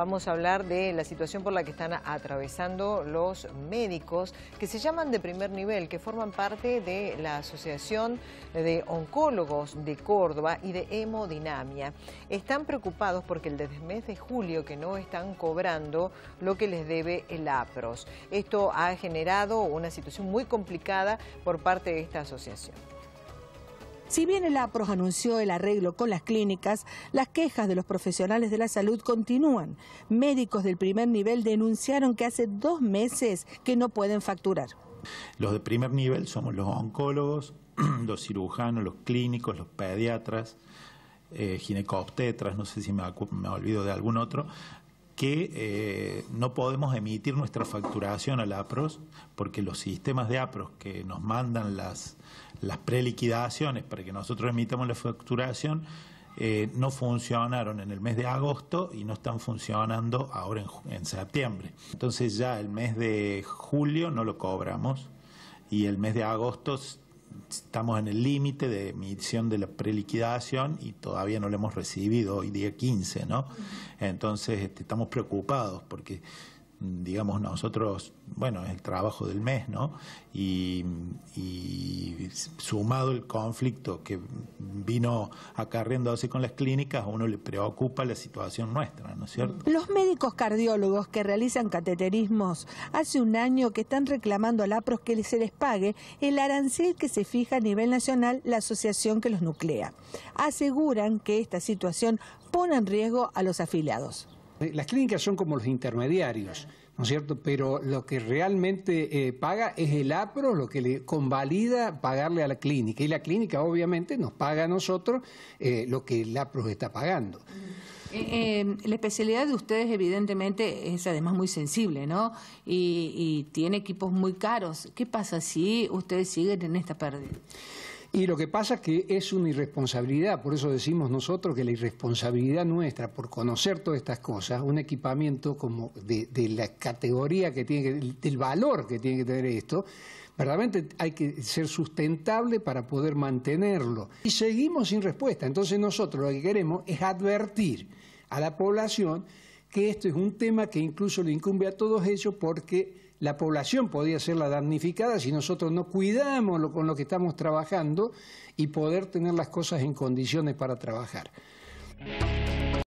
vamos a hablar de la situación por la que están atravesando los médicos que se llaman de primer nivel, que forman parte de la Asociación de Oncólogos de Córdoba y de Hemodinamia. Están preocupados porque desde el mes de julio que no están cobrando lo que les debe el APROS. Esto ha generado una situación muy complicada por parte de esta asociación. Si bien el APROS anunció el arreglo con las clínicas, las quejas de los profesionales de la salud continúan. Médicos del primer nivel denunciaron que hace dos meses que no pueden facturar. Los de primer nivel somos los oncólogos, los cirujanos, los clínicos, los pediatras, eh, no sé si me olvido de algún otro, que eh, no podemos emitir nuestra facturación al APROS porque los sistemas de APROS que nos mandan las, las preliquidaciones para que nosotros emitamos la facturación eh, no funcionaron en el mes de agosto y no están funcionando ahora en septiembre. Entonces ya el mes de julio no lo cobramos y el mes de agosto estamos en el límite de emisión de la preliquidación y todavía no la hemos recibido hoy día 15, ¿no? Entonces este, estamos preocupados porque mm, digamos nosotros, bueno, es el trabajo del mes, ¿no? y sumado el conflicto que vino acarriéndose así con las clínicas, a uno le preocupa la situación nuestra, ¿no es cierto? Los médicos cardiólogos que realizan cateterismos hace un año que están reclamando a la LAPROS que se les pague el arancel que se fija a nivel nacional la asociación que los nuclea. Aseguran que esta situación pone en riesgo a los afiliados. Eh, las clínicas son como los intermediarios ¿no cierto? Pero lo que realmente eh, paga es el APRO, lo que le convalida pagarle a la clínica. Y la clínica, obviamente, nos paga a nosotros eh, lo que el APRO está pagando. Mm. Eh, la especialidad de ustedes, evidentemente, es además muy sensible, ¿no? y tiene equipos muy caros. ¿Qué pasa si ustedes siguen en esta pérdida? Y lo que pasa es que es una irresponsabilidad, por eso decimos nosotros que la irresponsabilidad nuestra por conocer todas estas cosas, un equipamiento como de, la categoría que tiene del valor que tiene que tener esto, verdaderamente hay que ser sustentable para poder mantenerlo. Y seguimos sin respuesta, entonces nosotros lo que queremos es advertir a la población que esto es un tema que incluso le incumbe a todos ellos porque la población podía ser la damnificada si nosotros no cuidamos lo, con lo que estamos trabajando y poder tener las cosas en condiciones para trabajar.